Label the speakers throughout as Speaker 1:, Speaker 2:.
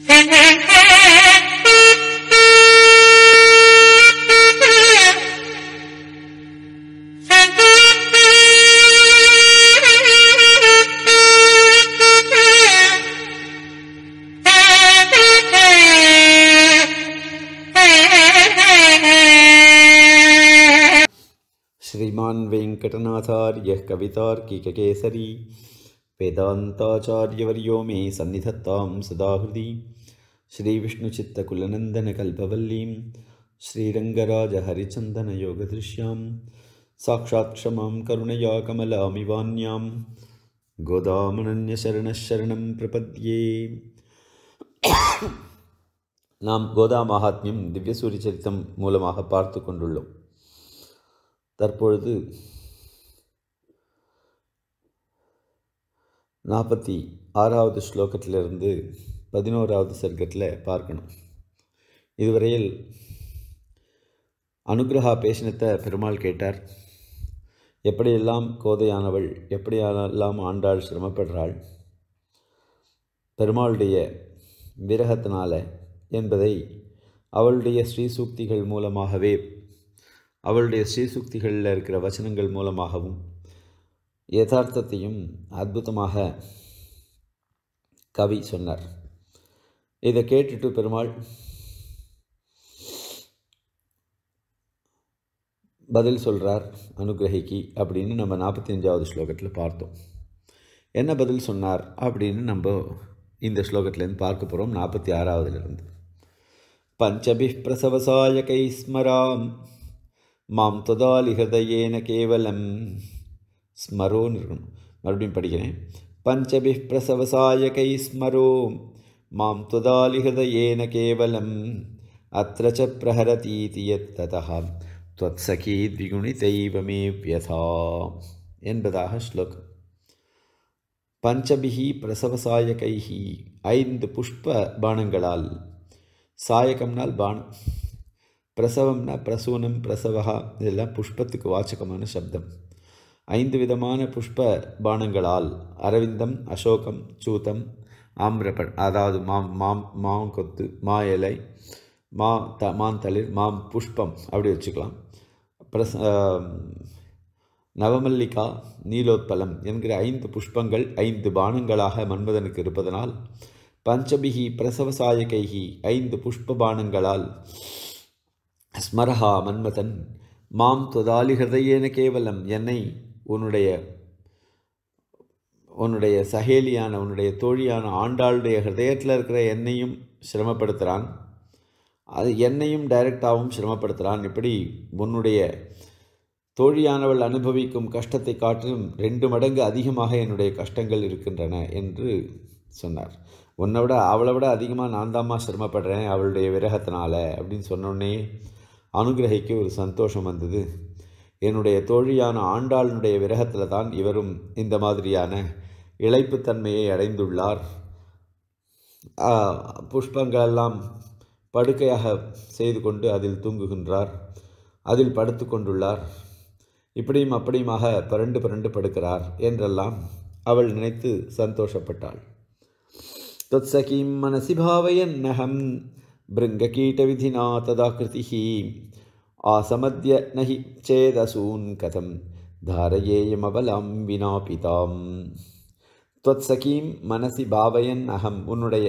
Speaker 1: श्रीमान वेंकटनाथार्य कवितार्किक केसरी वेदान्ताचार्यवर्यो मे सन्निधत्तां सदा हृदि श्रीविष्णुचित्तकुलनन्दनकल्पवल्लीं श्रीरङ्गराजहरिचन्दनयोगदृश्यां साक्षात् क्षमां करुणया कमलामिवान्यां गोदामनन्यशरणशरणं प्रपद्ये நாம் கோதா மகாத்மியம் திவ்யசூரி சரித்தம் மூலமாக பார்த்து கொண்டுள்ளோம் தற்பொழுது நாற்பத்தி ஆறாவது ஸ்லோகத்திலிருந்து பதினோராவது சர்க்கத்தில் பார்க்கணும் இதுவரையில் அனுகிரகா பேசினத்தை பெருமாள் கேட்டார் எப்படியெல்லாம் கோதையானவள் எப்படியெல்லாம் ஆண்டாள் சிரமப்படுறாள் பெருமாளுடைய விரகத்தினால என்பதை அவளுடைய ஸ்ரீசூக்திகள் மூலமாகவே அவளுடைய ஸ்ரீசூக்திகளில் இருக்கிற வச்சனங்கள் மூலமாகவும் யதார்த்தத்தையும் அற்புதமாக கவி சொன்னார் இதை கேட்டுட்டு பெருமாள் பதில் சொல்கிறார் அனுகிரகிக்கு அப்படின்னு நம்ம நாற்பத்தி அஞ்சாவது ஸ்லோகத்தில் பார்த்தோம் என்ன பதில் சொன்னார் அப்படின்னு நம்ம இந்த ஸ்லோகத்துலேருந்து பார்க்க போகிறோம் நாற்பத்தி ஆறாவதுலேருந்து பஞ்சபி பிரசவசாயகை ஸ்மராம் மாம் தொதாலி கேவலம் ஸ்மரோன்னு இருக்கணும் மறுபடியும் படிக்கிறேன் பஞ்சபி பிரசவசாயகை ஸ்மரோ மாம் துதாலிஹதயேன கேவலம் அத்த ச பிரஹரதீதி ததா துவத்சகி திகுணி தெய்வமே வியதா என்பதாக ஸ்லோகம் பஞ்சபிகி பிரசவசாயகைஹி ஐந்து புஷ்ப பானங்களால் சாயகம்னால் பானம் பிரசவம்னா பிரசூனம் பிரசவகா இதெல்லாம் புஷ்பத்துக்கு வாச்சகமான சப்தம் ஐந்து விதமான புஷ்ப பானங்களால் அரவிந்தம் அசோகம் சூதம் ஆம்ரபன் அதாவது மாம் மாம் மாங்கொத்து மா இலை மா த மாந்தளிர் மாம் புஷ்பம் அப்படி வச்சுக்கலாம் பிரச நவமல்லிகா நீலோத்பலம் என்கிற ஐந்து புஷ்பங்கள் ஐந்து பானங்களாக மன்மதனுக்கு இருப்பதனால் பஞ்சபிகி பிரசவசாயகைகி ஐந்து புஷ்ப பானங்களால் ஸ்மரஹா மன்மதன் மாம் தொதாலி ஹிருதயேன கேவலம் என்னை உன்னுடைய உன்னுடைய சகேலியான உன்னுடைய தோழியான ஆண்டாளுடைய ஹிரதயத்தில் இருக்கிற என்னையும் சிரமப்படுத்துகிறான் அது என்னையும் டைரெக்டாகவும் சிரமப்படுத்துகிறான் இப்படி உன்னுடைய தோழியானவள் அனுபவிக்கும் கஷ்டத்தை காட்டிலும் ரெண்டு மடங்கு அதிகமாக என்னுடைய கஷ்டங்கள் இருக்கின்றன என்று சொன்னார் உன்னை விட அவளை விட அதிகமாக நான் தாம்மா சிரமப்படுறேன் அவளுடைய விரகத்தினால் அப்படின்னு சொன்னோடனே அனுகிரகிக்கு ஒரு சந்தோஷம் வந்தது என்னுடைய தோழியான ஆண்டாளினுடைய விரகத்தில் தான் இவரும் இந்த மாதிரியான இழைப்புத்தன்மையை அடைந்துள்ளார் புஷ்பங்களெல்லாம் படுக்கையாக செய்து கொண்டு அதில் தூங்குகின்றார் அதில் படுத்து கொண்டுள்ளார் இப்படியும் அப்படியுமாக பரண்டு பரண்டு படுக்கிறார் என்றெல்லாம் அவள் நினைத்து சந்தோஷப்பட்டாள் தொத்சகீம் மனசி பாவயன்னகம் பிருங்ககீட்ட விதினா ததாகிருதிஹி ஆசமத்ய நகி சேதசூன் கதம் कथं வினா பிதாம் पिताम् சகீம் மனசி பாவையன் அகம் உன்னுடைய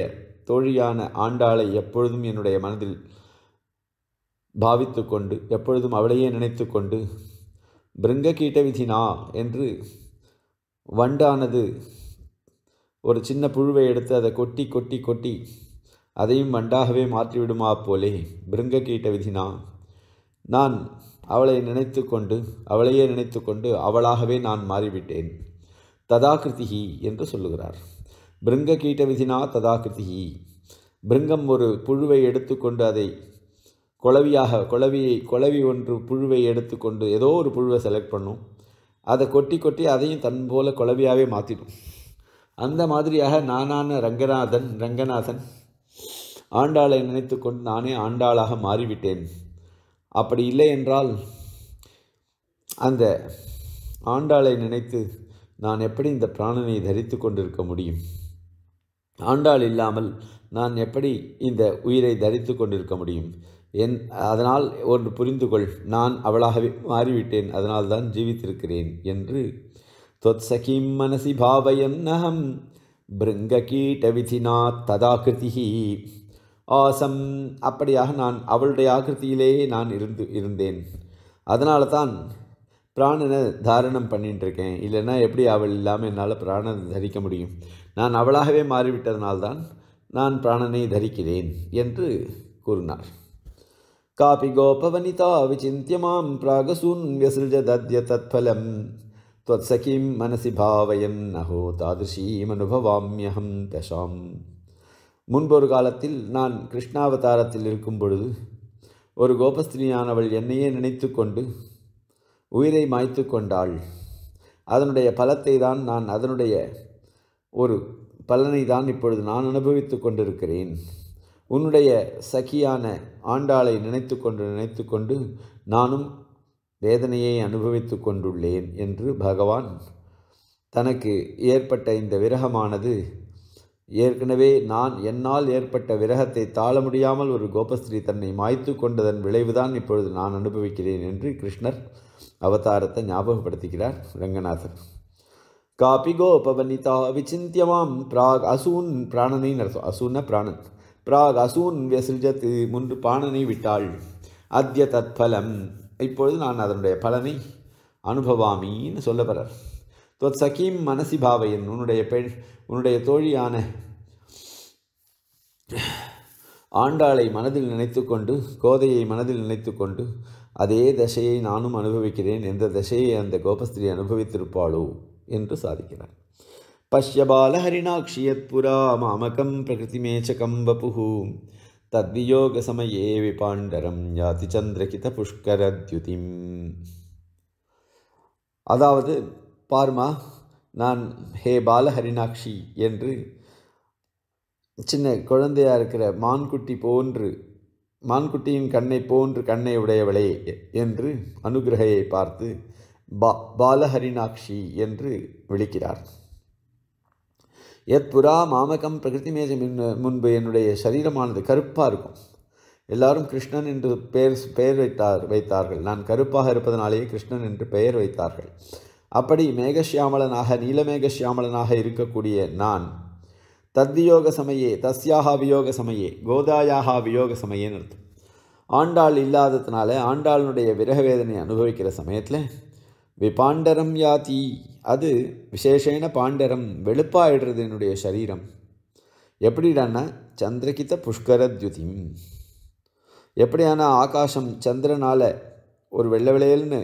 Speaker 1: தோழியான ஆண்டாளை எப்பொழுதும் என்னுடைய மனதில் பாவித்து கொண்டு எப்பொழுதும் அவளையே நினைத்து கொண்டு பிருங்க கீட்ட விதினா என்று வண்டானது ஒரு சின்ன புழுவை எடுத்து அதை கொட்டி கொட்டி கொட்டி அதையும் வண்டாகவே மாற்றிவிடுமா போலே பிருங்க கீட்ட விதினா நான் அவளை நினைத்து கொண்டு அவளையே நினைத்து கொண்டு அவளாகவே நான் மாறிவிட்டேன் ததாகிருதிகி என்று சொல்லுகிறார் பிருங்க கீட்ட விதினா ததாகிருதிகி பிருங்கம் ஒரு புழுவை எடுத்துக்கொண்டு அதை குளவியாக குளவியை குளவி ஒன்று புழுவை எடுத்துக்கொண்டு ஏதோ ஒரு புழுவை செலக்ட் பண்ணும் அதை கொட்டி கொட்டி அதையும் தன் போல குளவியாகவே மாற்றிடும் அந்த மாதிரியாக நானான ரங்கநாதன் ரங்கநாதன் ஆண்டாளை நினைத்து கொண்டு நானே ஆண்டாளாக மாறிவிட்டேன் அப்படி இல்லை என்றால் அந்த ஆண்டாளை நினைத்து நான் எப்படி இந்த பிராணனை தரித்து கொண்டிருக்க முடியும் ஆண்டாள் இல்லாமல் நான் எப்படி இந்த உயிரை தரித்து கொண்டிருக்க முடியும் என் அதனால் ஒன்று புரிந்து கொள் நான் அவளாகவே மாறிவிட்டேன் அதனால் தான் ஜீவித்திருக்கிறேன் என்று தொத்சகிம் மனசி பிருங்க கீட்ட விதினா ததாகிருதிகி ஆசம் அப்படியாக நான் அவளுடைய ஆகிருத்தியிலேயே நான் இருந்து இருந்தேன் அதனால தான் பிராணனை தாரணம் பண்ணிட்டுருக்கேன் இல்லைன்னா எப்படி அவள் இல்லாமல் என்னால் பிராணனை தரிக்க முடியும் நான் அவளாகவே மாறிவிட்டதனால்தான் நான் பிராணனை தரிக்கிறேன் என்று கூறினார் காபி கோபவனிதா விசிந்தியமாம் பிராகசூன் வியசிருஜ தத்ய மனசி त्वत्सखीं அஹோ भावयन् अहो तादृशीमनुभवाम्यहं தசாம் முன்பொரு காலத்தில் நான் கிருஷ்ணாவதாரத்தில் இருக்கும் பொழுது ஒரு கோபஸ்தினியானவள் என்னையே நினைத்து கொண்டு உயிரை மாய்த்து கொண்டாள் அதனுடைய பலத்தை தான் நான் அதனுடைய ஒரு பலனை தான் இப்பொழுது நான் அனுபவித்து கொண்டிருக்கிறேன் உன்னுடைய சகியான ஆண்டாளை நினைத்து கொண்டு நினைத்து கொண்டு நானும் வேதனையை அனுபவித்து கொண்டுள்ளேன் என்று பகவான் தனக்கு ஏற்பட்ட இந்த விரகமானது ஏற்கனவே நான் என்னால் ஏற்பட்ட விரகத்தை தாழ முடியாமல் ஒரு கோபஸ்திரி தன்னை மாய்த்து கொண்டதன் விளைவுதான் இப்பொழுது நான் அனுபவிக்கிறேன் என்று கிருஷ்ணர் அவதாரத்தை ஞாபகப்படுத்துகிறார் ரங்கநாதர் காபி கோபவனிதா விசிந்தியமாம் பிராக் அசூன் பிராணனை நடத்தும் அசூன பிராணன் பிராக் அசூன் வியசிஜத்து முன்பு பாணனை விட்டாள் அத்திய தத்பலம் இப்பொழுது நான் அதனுடைய பலனை அனுபவாமின்னு சொல்லப்படுறார் துவத் சகீம் மனசி பாவையன் உன்னுடைய பெண் உன்னுடைய தோழியான ஆண்டாளை மனதில் நினைத்து கொண்டு கோதையை மனதில் நினைத்து கொண்டு அதே தசையை நானும் அனுபவிக்கிறேன் எந்த தசையை அந்த கோபஸ்திரி அனுபவித்திருப்பாளோ என்று சாதிக்கிறார் பஷ்யபாலஹரிணாட்சியத்புரா மாமகம் பிரகிருதிமேச்சகம் வபு தத்வியோக சமயே விபாண்டரம் யாதி சந்திரகித புஷ்கரத்யுதிம் அதாவது பாருமா நான் ஹே பாலஹரிணாட்சி என்று சின்ன குழந்தையாக இருக்கிற மான்குட்டி போன்று மான்குட்டியின் கண்ணை போன்று கண்ணை உடையவளே என்று அனுகிரகையை பார்த்து பா பாலஹரிணாட்சி என்று விழிக்கிறார் எத் புறா மாமகம் பிரகிருதி மேஜை முன்பு என்னுடைய சரீரமானது கருப்பாக இருக்கும் எல்லாரும் கிருஷ்ணன் என்று பெயர் பெயர் வைத்தார் வைத்தார்கள் நான் கருப்பாக இருப்பதனாலேயே கிருஷ்ணன் என்று பெயர் வைத்தார்கள் அப்படி மேகசியாமலனாக நீலமேகசியாமலனாக இருக்கக்கூடிய நான் தத்வியோக சமயே தஸ்யாக வியோக சமயே கோதாயாக வியோக சமையேன்னு அர்த்தம் ஆண்டாள் இல்லாததுனால ஆண்டாளனுடைய விரக வேதனை அனுபவிக்கிற சமயத்தில் விபாண்டரம் யாதி அது விசேஷேன பாண்டரம் வெளுப்பாயிடுறது என்னுடைய சரீரம் எப்படிடான்னா சந்திரகித புஷ்கரத்யுதிம் எப்படியான ஆகாசம் சந்திரனால் ஒரு வெள்ளை விளையல்னு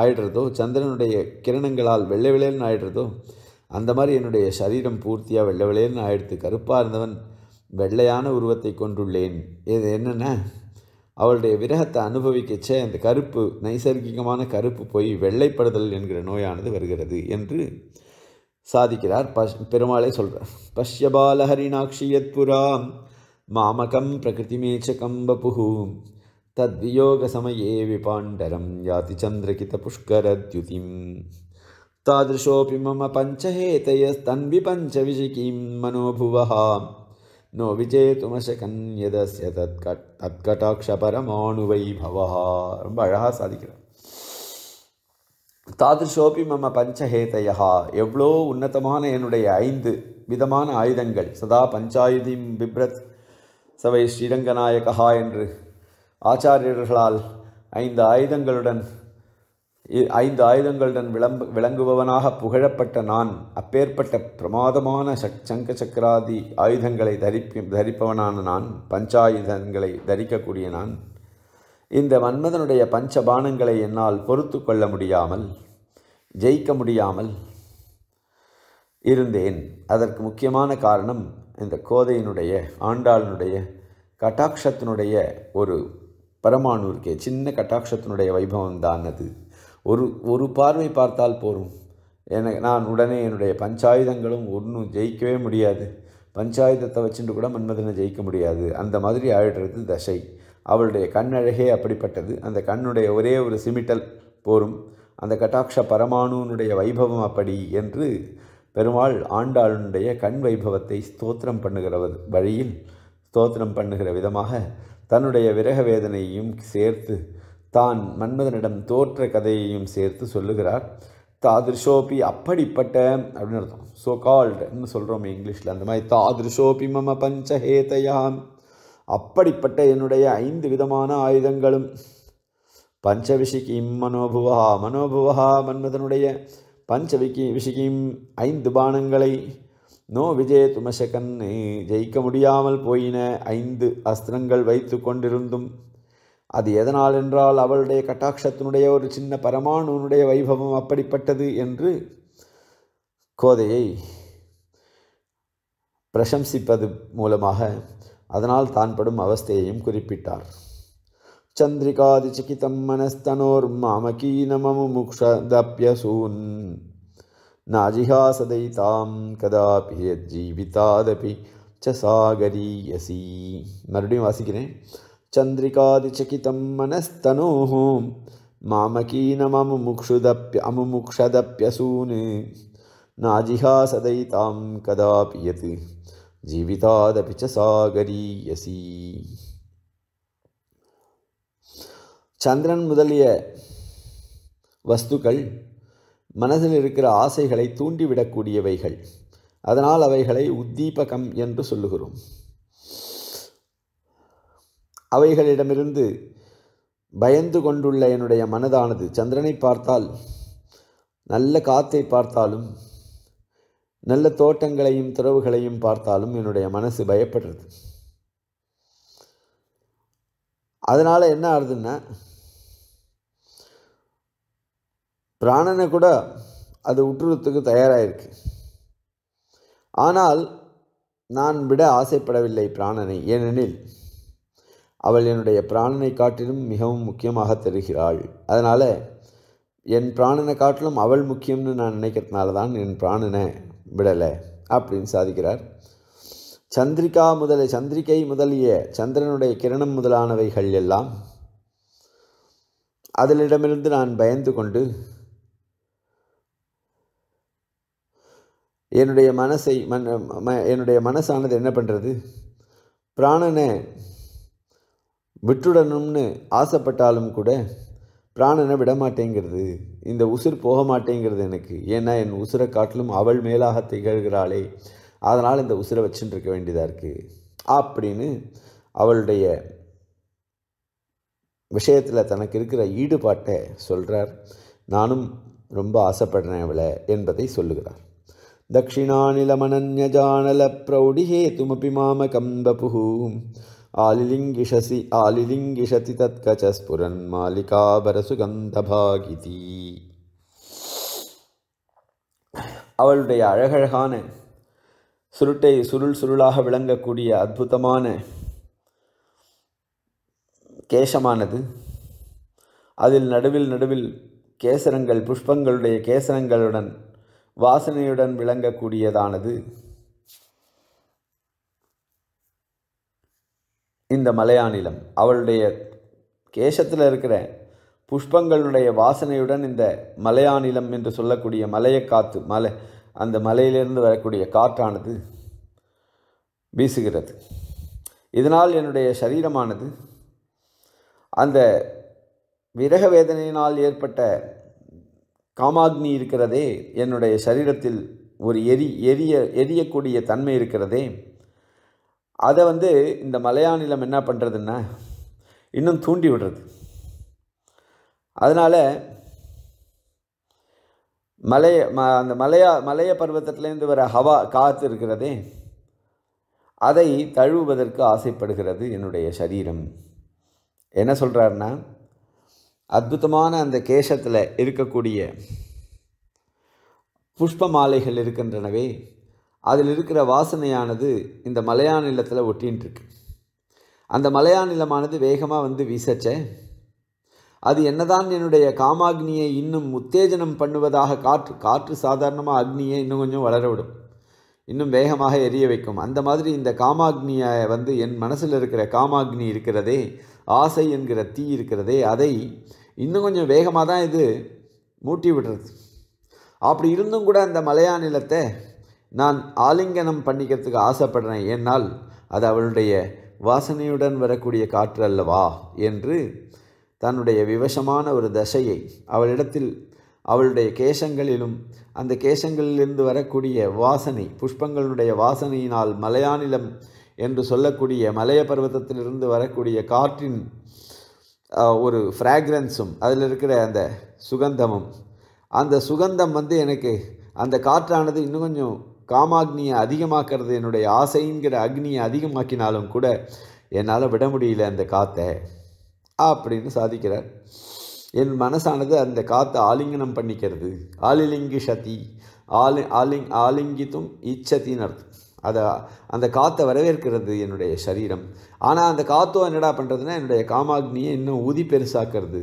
Speaker 1: ஆயிடுறதோ சந்திரனுடைய கிரணங்களால் வெள்ளை விளையல்னு ஆயிடுறதோ அந்த மாதிரி என்னுடைய சரீரம் பூர்த்தியாக வெள்ளை விளையல்னு ஆயிடுத்து கருப்பாக இருந்தவன் வெள்ளையான உருவத்தை கொண்டுள்ளேன் இது என்னென்ன அவளுடைய விரகத்தை அனுபவிக்கச்சே அந்த கருப்பு நைசர்கிகமான கருப்பு போய் வெள்ளைப்படுதல் என்கிற நோயானது வருகிறது என்று சாதிக்கிறார் பஷ் பெருமாளே சொல்கிறார் பஷ்யபாலஹரிணாட்சியத் புராம் மாமகம் பிரகிருதி மேச்ச கம்பபுகு तद्वियोगसमये विपाण्डरं याति चन्द्रकितपुष्करद्युतिं तादृशोऽपि मम पञ्चहेतयस्तन्विपञ्चविशिकीं मनोभुवः नो विजेतुमशकन् यदस्य तत्कट् तत्कटाक्षपरमाणुवैभवः ரொம்ப साधिकर சாதிக்கிறார் தாதிருஷோபி மம பஞ்சஹேதையா எவ்வளோ உன்னதமான என்னுடைய ஐந்து விதமான ஆயுதங்கள் சதா பஞ்சாயுதிம் பிப்ரத் சவை ஸ்ரீரங்கநாயகா என்று ஆச்சாரியர்களால் ஐந்து ஆயுதங்களுடன் ஐந்து ஆயுதங்களுடன் விளம்ப விளங்குபவனாக புகழப்பட்ட நான் அப்பேற்பட்ட பிரமாதமான சக் சங்க சக்கராதி ஆயுதங்களை தரிப்பி தரிப்பவனான நான் பஞ்சாயுதங்களை தரிக்கக்கூடிய நான் இந்த மன்மதனுடைய பஞ்சபானங்களை என்னால் பொறுத்து கொள்ள முடியாமல் ஜெயிக்க முடியாமல் இருந்தேன் அதற்கு முக்கியமான காரணம் இந்த கோதையினுடைய ஆண்டாளனுடைய கட்டாட்சத்தினுடைய ஒரு பரமானூருக்கே சின்ன கட்டாட்சத்தினுடைய வைபவம் தான் அது ஒரு ஒரு பார்வை பார்த்தால் போரும் என நான் உடனே என்னுடைய பஞ்சாயுதங்களும் ஒன்றும் ஜெயிக்கவே முடியாது பஞ்சாயுதத்தை வச்சுட்டு கூட மன்மதனை ஜெயிக்க முடியாது அந்த மாதிரி ஆயிடுறது தசை அவளுடைய கண்ணழகே அப்படிப்பட்டது அந்த கண்ணுடைய ஒரே ஒரு சிமிட்டல் போரும் அந்த கட்டாட்ச பரமானுனுடைய வைபவம் அப்படி என்று பெருமாள் ஆண்டாளுடைய கண் வைபவத்தை ஸ்தோத்திரம் பண்ணுகிற வழியில் ஸ்தோத்திரம் பண்ணுகிற விதமாக தன்னுடைய விரக வேதனையையும் சேர்த்து தான் மன்மதனிடம் தோற்ற கதையையும் சேர்த்து சொல்லுகிறார் தாதிருஷோபி அப்படிப்பட்ட அப்படின்னு அர்த்தம் ஸோ கால்டுன்னு சொல்கிறோம் இங்கிலீஷில் அந்த மாதிரி தாதிருஷோபி மம பஞ்சஹேதயாம் அப்படிப்பட்ட என்னுடைய ஐந்து விதமான ஆயுதங்களும் பஞ்சவிஷிகிம் மனோபுவா மனோபுவா மன்மதனுடைய பஞ்சவிக்கி விஷிகிம் ஐந்து பானங்களை நோ விஜய துமசகன்னை ஜெயிக்க முடியாமல் போயின ஐந்து அஸ்திரங்கள் வைத்து கொண்டிருந்தும் அது எதனால் என்றால் அவளுடைய கட்டாட்சத்தினுடைய ஒரு சின்ன பரமாணுனுடைய வைபவம் அப்படிப்பட்டது என்று கோதையை பிரசம்சிப்பது மூலமாக அதனால் தான் படும் அவஸ்தையையும் குறிப்பிட்டார் சந்திரிகாதி சிகிதம் மனஸ்தனோர் மாமகீனமமு முக்ஷதப்யசூன் நாஜிஹாசதைதாம் கதாபி ஜீவிதாதபி ச சாகரீயசி மறுபடியும் வாசிக்கிறேன் சந்திரிகாதிச்சகிதம் மனஸ்தனூ மாமகீனமமுமுக்ஷுதப்பிய அமுமுக்ஷதப்பியசூன் நாஜிஹாசதைதாம் கதாபி யத் ஜீவிதாதபி ச சாகரீயசி சந்திரன் முதலிய வஸ்துக்கள் மனதில் இருக்கிற ஆசைகளை தூண்டிவிடக்கூடியவைகள் அதனால் அவைகளை உத்தீபகம் என்று சொல்லுகிறோம் அவைகளிடமிருந்து பயந்து கொண்டுள்ள என்னுடைய மனதானது சந்திரனை பார்த்தால் நல்ல காத்தை பார்த்தாலும் நல்ல தோட்டங்களையும் துறவுகளையும் பார்த்தாலும் என்னுடைய மனசு பயப்படுறது அதனால் என்ன ஆகுதுன்னா பிராணனை கூட அது உற்றுறத்துக்கு தயாராகிருக்கு ஆனால் நான் விட ஆசைப்படவில்லை பிராணனை ஏனெனில் அவள் என்னுடைய பிராணனை காட்டிலும் மிகவும் முக்கியமாக தருகிறாள் அதனால் என் பிராணனை காட்டிலும் அவள் முக்கியம்னு நான் நினைக்கிறதுனால தான் என் பிராணனை விடலை அப்படின்னு சாதிக்கிறார் சந்திரிகா முதல சந்திரிகை முதலிய சந்திரனுடைய கிரணம் முதலானவைகள் எல்லாம் அதிலிடமிருந்து நான் பயந்து கொண்டு என்னுடைய மனசை என்னுடைய மனசானது என்ன பண்ணுறது பிராணனை விட்டுடணும்னு ஆசைப்பட்டாலும் கூட பிராணனை விட மாட்டேங்கிறது இந்த உசுர் போக மாட்டேங்கிறது எனக்கு ஏன்னா என் உசுரை காட்டிலும் அவள் மேலாக திகழ்கிறாளே அதனால் இந்த உசுரை வச்சுட்டு இருக்க வேண்டியதாக இருக்குது அப்படின்னு அவளுடைய விஷயத்தில் தனக்கு இருக்கிற ஈடுபாட்டை சொல்கிறார் நானும் ரொம்ப ஆசைப்படுறேன் அவளை என்பதை சொல்லுகிறார் दक्षिणानिलमनन्यजानलप्रौढिहेतुमपि ஆலிலிங்கிஷசி वपुः आलिलिङ्गिषसि आलिलिङ्गिषति तत्कचस्फुरन्मालिकाबरसुगन्धभागिति அவளுடைய அழகழகான சுருட்டை சுருள் சுருளாக விளங்கக்கூடிய அற்புதமான கேசமானது அதில் நடுவில் நடுவில் கேசரங்கள் புஷ்பங்களுடைய கேசரங்களுடன் வாசனையுடன் விளங்கக்கூடியதானது இந்த மலையானிலம் அவளுடைய கேசத்தில் இருக்கிற புஷ்பங்களுடைய வாசனையுடன் இந்த மலையானிலம் என்று சொல்லக்கூடிய மலையை காற்று மலை அந்த மலையிலிருந்து வரக்கூடிய காற்றானது வீசுகிறது இதனால் என்னுடைய சரீரமானது அந்த விரக வேதனையினால் ஏற்பட்ட காமாக்னி இருக்கிறதே என்னுடைய சரீரத்தில் ஒரு எரி எரிய எரியக்கூடிய தன்மை இருக்கிறதே அதை வந்து இந்த மலையாளம் என்ன பண்ணுறதுன்னா இன்னும் தூண்டி விடுறது அதனால் மலைய ம அந்த மலையா மலைய பருவத்திலேருந்து வர ஹவா காற்று இருக்கிறதே அதை தழுவுவதற்கு ஆசைப்படுகிறது என்னுடைய சரீரம் என்ன சொல்கிறாருன்னா அற்புதமான அந்த கேசத்தில் இருக்கக்கூடிய புஷ்ப மாலைகள் இருக்கின்றனவே அதில் இருக்கிற வாசனையானது இந்த மலையாநிலத்தில் ஒட்டின்ட்டுருக்கு அந்த மலையாநிலமானது வேகமாக வந்து வீசச்ச அது என்னதான் என்னுடைய காமாக்னியை இன்னும் உத்தேஜனம் பண்ணுவதாக காற்று காற்று சாதாரணமாக அக்னியை இன்னும் கொஞ்சம் வளர விடும் இன்னும் வேகமாக எரிய வைக்கும் அந்த மாதிரி இந்த காமாக்னியை வந்து என் மனசில் இருக்கிற காமாக்னி இருக்கிறதே ஆசை என்கிற தீ இருக்கிறதே அதை இன்னும் கொஞ்சம் வேகமாக தான் இது மூட்டி விடுறது அப்படி இருந்தும் கூட அந்த மலையா நிலத்தை நான் ஆலிங்கனம் பண்ணிக்கிறதுக்கு ஆசைப்படுறேன் என்னால் அது அவளுடைய வாசனையுடன் வரக்கூடிய காற்று அல்லவா என்று தன்னுடைய விவசமான ஒரு தசையை அவளிடத்தில் அவளுடைய கேசங்களிலும் அந்த கேசங்களிலிருந்து வரக்கூடிய வாசனை புஷ்பங்களுடைய வாசனையினால் மலையானிலம் என்று சொல்லக்கூடிய மலைய பர்வத்திலிருந்து வரக்கூடிய காற்றின் ஒரு ஃப்ராக்ரன்ஸும் அதில் இருக்கிற அந்த சுகந்தமும் அந்த சுகந்தம் வந்து எனக்கு அந்த காற்றானது இன்னும் கொஞ்சம் காமாக்னியை அதிகமாக்கிறது என்னுடைய ஆசைங்கிற அக்னியை அதிகமாக்கினாலும் கூட என்னால் விட முடியல அந்த காற்றை அப்படின்னு சாதிக்கிறார் என் மனசானது அந்த காற்றை ஆலிங்கனம் பண்ணிக்கிறது சதி ஆலி ஆலிங் ஆலிங்கித்தும் இச்சத்தின்னு அர்த்தம் அதை அந்த காற்றை வரவேற்கிறது என்னுடைய சரீரம் ஆனால் அந்த காத்தோ என்னடா பண்ணுறதுன்னா என்னுடைய காமாக்னியை இன்னும் ஊதி பெருசாக்குறது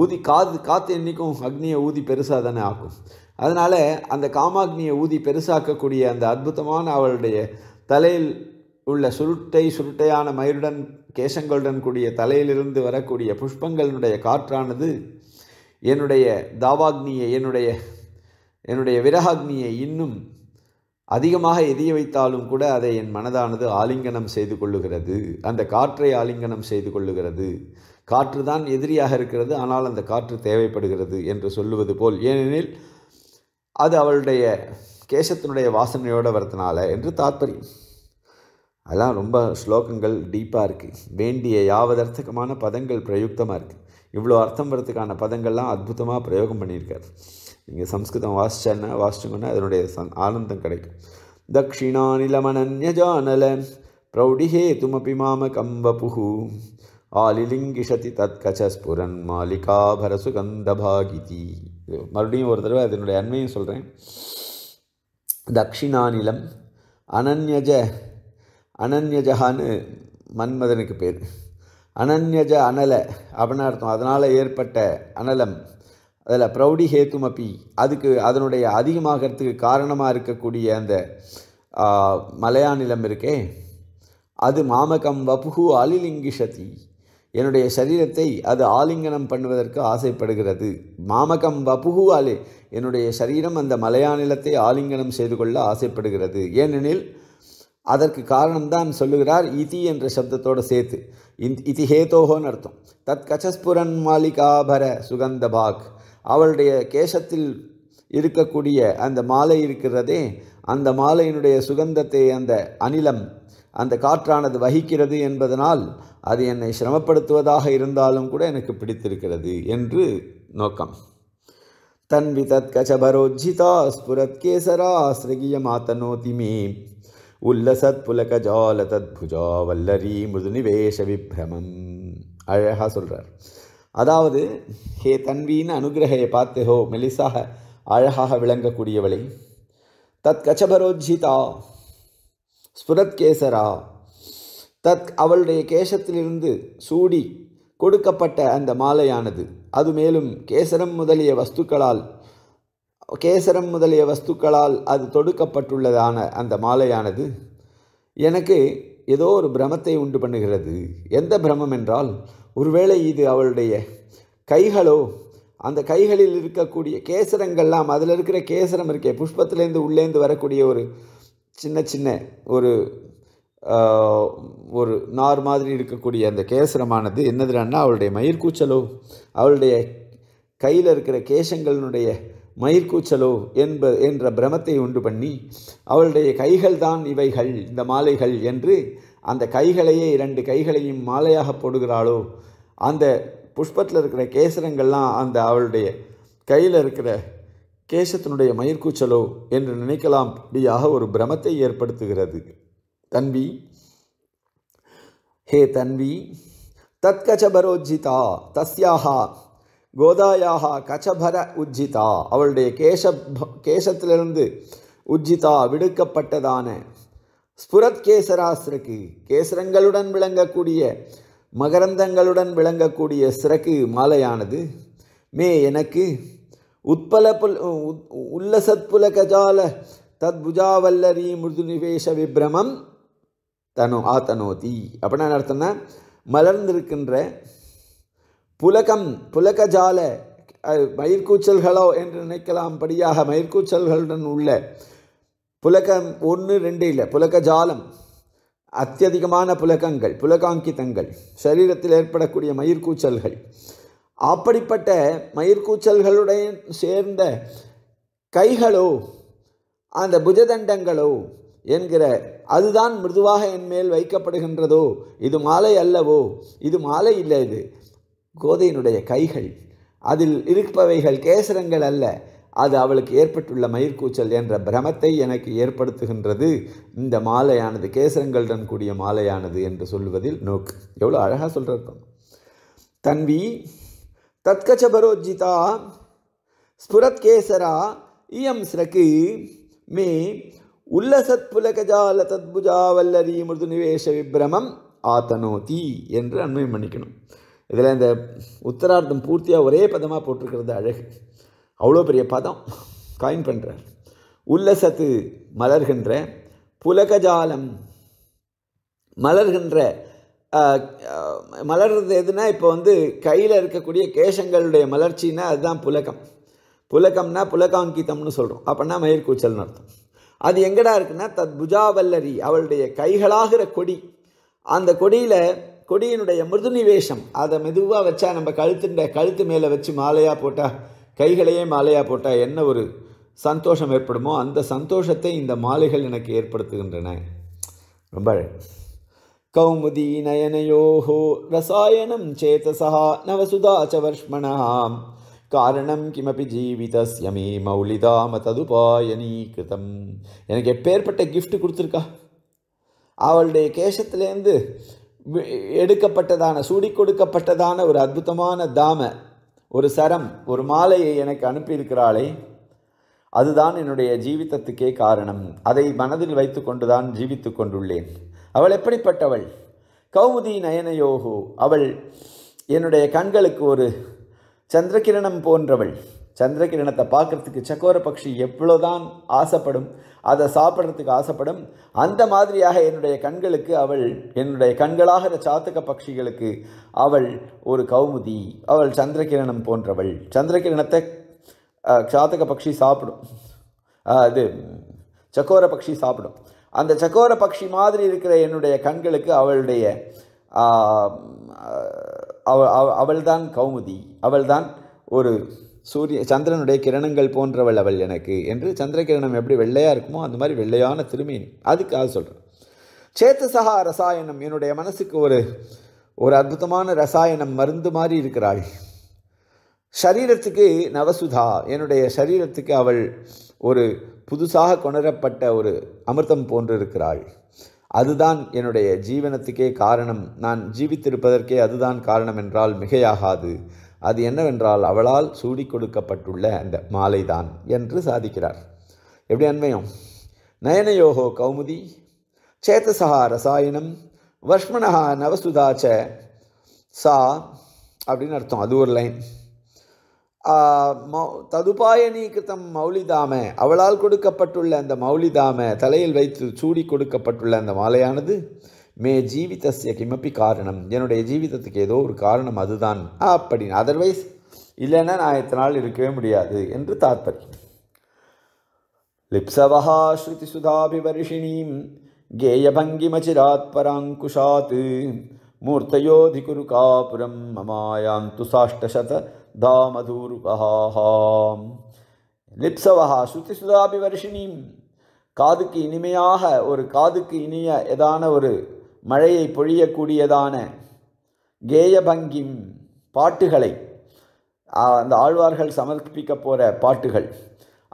Speaker 1: ஊதி காது காற்று என்றைக்கும் அக்னியை ஊதி பெருசாக தானே ஆக்கும் அதனால் அந்த காமாக்னியை ஊதி பெருசாக்கக்கூடிய அந்த அற்புதமான அவளுடைய தலையில் உள்ள சுருட்டை சுருட்டையான மயிருடன் கேசங்களுடன் கூடிய தலையிலிருந்து வரக்கூடிய புஷ்பங்களுடைய காற்றானது என்னுடைய தாவாக்னியை என்னுடைய என்னுடைய விரகாக்னியை இன்னும் அதிகமாக எரிய வைத்தாலும் கூட அதை என் மனதானது ஆலிங்கனம் செய்து கொள்ளுகிறது அந்த காற்றை ஆலிங்கனம் செய்து கொள்ளுகிறது காற்று தான் எதிரியாக இருக்கிறது ஆனால் அந்த காற்று தேவைப்படுகிறது என்று சொல்லுவது போல் ஏனெனில் அது அவளுடைய கேசத்தினுடைய வாசனையோடு வரதுனால என்று தாற்பயம் அதெல்லாம் ரொம்ப ஸ்லோகங்கள் டீப்பாக இருக்குது வேண்டிய யாவதர்த்தகமான பதங்கள் பிரயுக்தமாக இருக்குது இவ்வளோ அர்த்தம் வரத்துக்கான பதங்கள்லாம் அற்புதமாக பிரயோகம் பண்ணியிருக்கார் நீங்கள் சம்ஸ்கிருதம் வாசிச்சேன்னா வாசிச்சோங்கன்னா அதனுடைய சந் ஆனந்தம் கிடைக்கும் பிரௌடிஹே துமபி மாம புகு ஆலிலிங்கிஷதி தத்கச்சஸ்புரன் மாலிகாபரசுகந்தபாகிதி மறுபடியும் ஒரு தடவை அதனுடைய அண்மையும் சொல்கிறேன் நிலம் அனன்யஜ அனன்யஜகான்னு மன்மதனுக்கு பேர் அனன்யஜ அனல அப்படின்னு அர்த்தம் அதனால் ஏற்பட்ட அனலம் அதில் ப்ரௌடி ஹேத்துமப்பி அதுக்கு அதனுடைய அதிகமாகிறதுக்கு காரணமாக இருக்கக்கூடிய அந்த மலையாநிலம் இருக்கே அது மாமகம் வபுகு ஆலிலிங்கிஷதி என்னுடைய சரீரத்தை அது ஆலிங்கனம் பண்ணுவதற்கு ஆசைப்படுகிறது மாமகம் வபுகு ஆலி என்னுடைய சரீரம் அந்த மலையாநிலத்தை ஆலிங்கனம் செய்து கொள்ள ஆசைப்படுகிறது ஏனெனில் அதற்கு காரணம்தான் சொல்லுகிறார் இதி என்ற சப்தத்தோடு சேர்த்து இதி ஹேதோகோன்னு அர்த்தம் தத் கச்சஸ்புரன் மாலிகாபர சுகந்த பாக் அவளுடைய கேசத்தில் இருக்கக்கூடிய அந்த மாலை இருக்கிறதே அந்த மாலையினுடைய சுகந்தத்தை அந்த அனிலம் அந்த காற்றானது வகிக்கிறது என்பதனால் அது என்னை சிரமப்படுத்துவதாக இருந்தாலும் கூட எனக்கு பிடித்திருக்கிறது என்று நோக்கம் தன்வி தத் கச்சபரோஜிதா ஸ்புரத் கேசரா ஸ்ரகிய மாத்தனோதிமே புஜா வல்லரி முதுநிவேஷ விப்ரமம் அழகாக சொல்கிறார் அதாவது ஹே தன்வீன் அனுகிரகையை பார்த்து ஹோ மெலிசாக அழகாக விளங்கக்கூடியவளை தத் கச்சபரோஜிதா ஸ்புரத் கேசரா தத் அவளுடைய கேசத்திலிருந்து சூடி கொடுக்கப்பட்ட அந்த மாலையானது அது மேலும் கேசரம் முதலிய வஸ்துக்களால் கேசரம் முதலிய வஸ்துக்களால் அது தொடுக்கப்பட்டுள்ளதான அந்த மாலையானது எனக்கு ஏதோ ஒரு பிரமத்தை உண்டு பண்ணுகிறது எந்த பிரமம் என்றால் ஒருவேளை இது அவளுடைய கைகளோ அந்த கைகளில் இருக்கக்கூடிய கேசரங்கள்லாம் அதில் இருக்கிற கேசரம் இருக்கே புஷ்பத்துலேருந்து உள்ளேந்து வரக்கூடிய ஒரு சின்ன சின்ன ஒரு ஒரு நார் மாதிரி இருக்கக்கூடிய அந்த கேசரமானது என்னதுன்னா அவளுடைய மயிர்கூச்சலோ அவளுடைய கையில் இருக்கிற கேசங்களினுடைய மயிர்கூச்சலோ என்ப என்ற பிரமத்தை உண்டு பண்ணி அவளுடைய கைகள் தான் இவைகள் இந்த மாலைகள் என்று அந்த கைகளையே இரண்டு கைகளையும் மாலையாக போடுகிறாளோ அந்த புஷ்பத்தில் இருக்கிற கேசரங்கள்லாம் அந்த அவளுடைய கையில் இருக்கிற கேசத்தினுடைய மயிர்கூச்சலோ என்று நினைக்கலாம் அப்படியாக ஒரு பிரமத்தை ஏற்படுத்துகிறது தன்வி ஹே தன்வி தத்கச்சபரோஜிதா தஸ்யாகா கோதாயாக கச்சபர உஜ்ஜிதா அவளுடைய கேச கேசத்திலிருந்து உஜ்ஜிதா விடுக்கப்பட்டதான ஸ்புரத் கேசராசிரக்கு கேசரங்களுடன் விளங்கக்கூடிய மகரந்தங்களுடன் விளங்கக்கூடிய சிறக்கு மாலையானது மே எனக்கு உத்பல புல் உல்லசத்புல கஜால தத்புஜாவல்லரி மிருது நிவேஷ விப்ரமம் தனோ தனோதி அப்படின்னா நடத்தினா மலர்ந்திருக்கின்ற புலகம் புலகஜால மயிர்கூச்சல்களோ என்று நினைக்கலாம் படியாக மயிர்கூச்சல்களுடன் உள்ள புலகம் ஒன்று ரெண்டு இல்லை புலக ஜாலம் அத்தியதிகமான புலகங்கள் புலகாங்கிதங்கள் சரீரத்தில் ஏற்படக்கூடிய மயிர்கூச்சல்கள் அப்படிப்பட்ட மயிர்கூச்சல்களுடைய சேர்ந்த கைகளோ அந்த புஜதண்டங்களோ என்கிற அதுதான் மிருதுவாக என் மேல் வைக்கப்படுகின்றதோ இது மாலை அல்லவோ இது மாலை இல்லை இது கோதையினுடைய கைகள் அதில் இருப்பவைகள் கேசரங்கள் அல்ல அது அவளுக்கு ஏற்பட்டுள்ள மயிர்கூச்சல் என்ற பிரமத்தை எனக்கு ஏற்படுத்துகின்றது இந்த மாலையானது கேசரங்களுடன் கூடிய மாலையானது என்று சொல்வதில் நோக்கு எவ்வளோ அழகாக சொல்கிறோம் தன்வி தத்கச்சபரோஜிதா ஸ்புரத் கேசரா இயம் ஸ்ரக்கு மே உல்லசத் புலகஜால தத்புஜா வல்லரி மிருது விப்ரமம் ஆத்தனோதி என்று அண்மை மன்னிக்கணும் இதில் இந்த உத்தரார்த்தம் பூர்த்தியாக ஒரே பதமாக போட்டிருக்கிறது அழகு அவ்வளோ பெரிய பதம் காயின் பண்ணுறார் உல்லசத்து மலர்கின்ற புலகஜாலம் மலர்கின்ற மலர்றது எதுனா இப்போ வந்து கையில் இருக்கக்கூடிய கேசங்களுடைய மலர்ச்சினா அதுதான் புலகம் புலகம்னா புலகாங்கிதம்னு சொல்கிறோம் அப்படின்னா மயிர்கூச்சல்னு அர்த்தம் அது எங்கடா இருக்குன்னா தத் புஜாவல்லரி அவளுடைய கைகளாகிற கொடி அந்த கொடியில் கொடியினுடைய மிருதுநிவேஷம் அதை மெதுவாக வச்சா நம்ம கழுத்துண்ட கழுத்து மேலே வச்சு மாலையாக போட்டால் கைகளையே மாலையாக போட்டால் என்ன ஒரு சந்தோஷம் ஏற்படுமோ அந்த சந்தோஷத்தை இந்த மாலைகள் எனக்கு ஏற்படுத்துகின்றன ரொம்ப கௌமுதி நயனையோஹோ ரசாயனம் சேத்தசா நவசுதா வர்ஷ்மணாம் காரணம் கிமபி ஜீவிதஸ்யமே மௌலிதாம கிருதம் எனக்கு எப்பேற்பட்ட கிஃப்ட் கொடுத்துருக்கா அவளுடைய கேசத்துலேருந்து எடுக்கப்பட்டதான சூடி கொடுக்கப்பட்டதான ஒரு அற்புதமான தாம ஒரு சரம் ஒரு மாலையை எனக்கு அனுப்பியிருக்கிறாளே அதுதான் என்னுடைய ஜீவிதத்துக்கே காரணம் அதை மனதில் வைத்து கொண்டுதான் ஜீவித்து கொண்டுள்ளேன் அவள் எப்படிப்பட்டவள் கௌமுதி நயனயோகோ அவள் என்னுடைய கண்களுக்கு ஒரு சந்திரகிரணம் போன்றவள் சந்திரகிரணத்தை பார்க்குறதுக்கு சக்கோர பக்ஷி எவ்வளோதான் ஆசைப்படும் அதை சாப்பிட்றதுக்கு ஆசைப்படும் அந்த மாதிரியாக என்னுடைய கண்களுக்கு அவள் என்னுடைய கண்களாக சாத்தக சாத்துக்க பக்ஷிகளுக்கு அவள் ஒரு கௌமுதி அவள் சந்திரகிரணம் போன்றவள் சந்திரகிரணத்தை சாத்துக்க பக்ஷி சாப்பிடும் இது சக்கோர பக்ஷி சாப்பிடும் அந்த சக்கோர பக்ஷி மாதிரி இருக்கிற என்னுடைய கண்களுக்கு அவளுடைய அவள் அவள்தான் கௌமுதி அவள்தான் ஒரு சூரிய சந்திரனுடைய கிரணங்கள் போன்றவள் அவள் எனக்கு என்று சந்திரகிரணம் எப்படி வெள்ளையாக இருக்குமோ அந்த மாதிரி வெள்ளையான திருமீன் அதுக்காக சொல்கிறேன் சேத்தசகா ரசாயனம் என்னுடைய மனசுக்கு ஒரு ஒரு அற்புதமான ரசாயனம் மருந்து மாதிரி இருக்கிறாள் சரீரத்துக்கு நவசுதா என்னுடைய சரீரத்துக்கு அவள் ஒரு புதுசாக கொணரப்பட்ட ஒரு அமிர்தம் போன்று இருக்கிறாள் அதுதான் என்னுடைய ஜீவனத்துக்கே காரணம் நான் ஜீவித்திருப்பதற்கே அதுதான் காரணம் என்றால் மிகையாகாது அது என்னவென்றால் அவளால் சூடி கொடுக்கப்பட்டுள்ள அந்த மாலைதான் என்று சாதிக்கிறார் எப்படி அண்மையும் நயனயோகோ கௌமுதி சேத்தசகா ரசாயனம் வஷ்மணஹா நவசுதாச்ச சா அப்படின்னு அர்த்தம் அது ஒரு லைன் ததுபாய நீக்கிருத்தம் மௌலிதாம அவளால் கொடுக்கப்பட்டுள்ள அந்த மௌலிதாம தலையில் வைத்து சூடி கொடுக்கப்பட்டுள்ள அந்த மாலையானது மே ஜீவிதஸ்ய கிமப்பி காரணம் என்னுடைய ஜீவிதத்துக்கு ஏதோ ஒரு காரணம் அதுதான் அப்படின்னு அதர்வைஸ் இல்லைன்னா நான் எத்தனை நாள் இருக்கவே முடியாது என்று தாத்பரியம் லிப்சவஹா ஸ்ருதி சுதாபிவர்ஷிணீம் கேயபங்கிமச்சிராத் பராங்குஷாத் மூர்த்தயோதி குருகாபுரம் மமாயாம் துசாஷ்டசத பஹாஹாம் லிப்சவஹா ஸ்ருதி சுதாபிவர்ஷிணீம் காதுக்கு இனிமையாக ஒரு காதுக்கு இனிய ஏதான ஒரு மழையை பொழியக்கூடியதான கேயபங்கி பாட்டுகளை அந்த ஆழ்வார்கள் சமர்ப்பிக்க போகிற பாட்டுகள்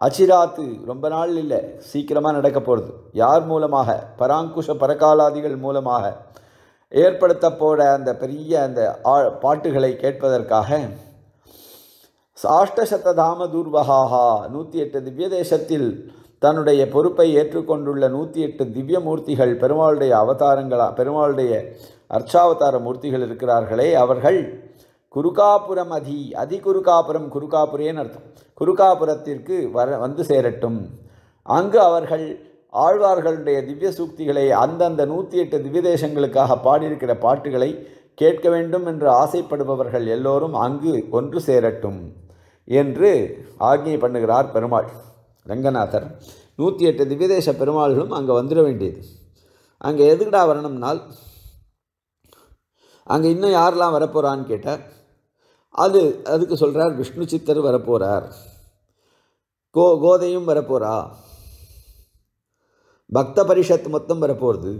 Speaker 1: அச்சிராத்து ரொம்ப நாள் இல்லை சீக்கிரமாக நடக்க போகிறது யார் மூலமாக பராங்குஷ பரகாலாதிகள் மூலமாக ஏற்படுத்த போகிற அந்த பெரிய அந்த ஆ பாட்டுகளை கேட்பதற்காக சாஷ்டசத்த தாம தூர்வகாகா நூற்றி எட்டு திவ்ய தேசத்தில் தன்னுடைய பொறுப்பை ஏற்றுக்கொண்டுள்ள நூற்றி எட்டு திவ்யமூர்த்திகள் பெருமாளுடைய அவதாரங்களா பெருமாளுடைய அர்ச்சாவதார மூர்த்திகள் இருக்கிறார்களே அவர்கள் குருகாபுரம் அதி அதி குருகாபுரம் குருகாபுரேன்னு அர்த்தம் குருகாபுரத்திற்கு வர வந்து சேரட்டும் அங்கு அவர்கள் ஆழ்வார்களுடைய திவ்ய சூக்திகளை அந்தந்த நூற்றி எட்டு திவ்யதேசங்களுக்காக பாடியிருக்கிற பாட்டுகளை கேட்க வேண்டும் என்று ஆசைப்படுபவர்கள் எல்லோரும் அங்கு ஒன்று சேரட்டும் என்று ஆக்ஞை பண்ணுகிறார் பெருமாள் ரங்கநாதர் நூற்றி எட்டு திவ்யதேச பெருமாள்களும் அங்கே வந்துட வேண்டியது அங்கே எதுக்குடா வரணும்னால் அங்கே இன்னும் யாரெல்லாம் வரப்போகிறான்னு கேட்டால் அது அதுக்கு சொல்கிறார் விஷ்ணு சித்தர் வரப்போகிறார் கோ கோதையும் வரப்போகிறா பக்த பரிஷத் மொத்தம் வரப்போகிறது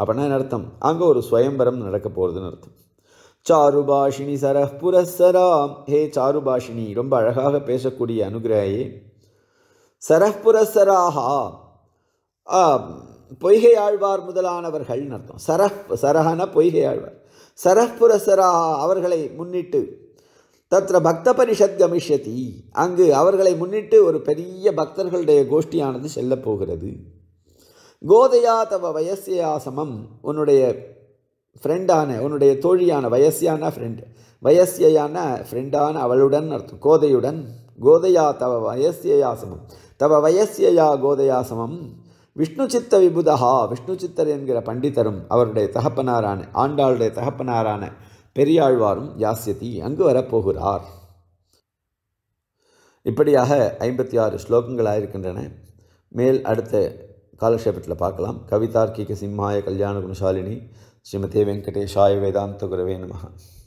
Speaker 1: அப்படின்னா அர்த்தம் அங்கே ஒரு ஸ்வயம்பரம் நடக்க போகிறதுன்னு அர்த்தம் சாருபாஷினி சரஹ் புரசராம் ஹே சாருபாஷினி ரொம்ப அழகாக பேசக்கூடிய அனுகிரகையே சரப்புரசராகா பொய்கை ஆழ்வார் முதலானவர்கள் அர்த்தம் சரஹ் சரஹன பொய்கை ஆழ்வார் சரப்புரசராகா அவர்களை முன்னிட்டு தத்திர பக்த பரிஷத் கமிஷதி அங்கு அவர்களை முன்னிட்டு ஒரு பெரிய பக்தர்களுடைய கோஷ்டியானது செல்லப்போகிறது கோதையா தவ வயசியாசமம் உன்னுடைய ஃப்ரெண்டான உன்னுடைய தோழியான வயசியான ஃப்ரெண்டு வயசியான ஃப்ரெண்டான அவளுடன் அர்த்தம் கோதையுடன் கோதையா தவ வயசியாசமம் தவ வயசியா கோதையா சமம் சித்த விபுதஹா சித்தர் என்கிற பண்டிதரும் அவருடைய தகப்பனாரான ஆண்டாளுடைய தகப்பனாரான பெரியாழ்வாரும் யாசியதி அங்கு வரப்போகிறார் இப்படியாக ஐம்பத்தி ஆறு ஸ்லோகங்களாக இருக்கின்றன மேல் அடுத்த காலக்ஷேபத்தில் பார்க்கலாம் கவிதார்க்கிக சிம்மாய கல்யாண குணசாலினி ஸ்ரீமதே வெங்கடேஷாய வேதாந்த குரவே நமகா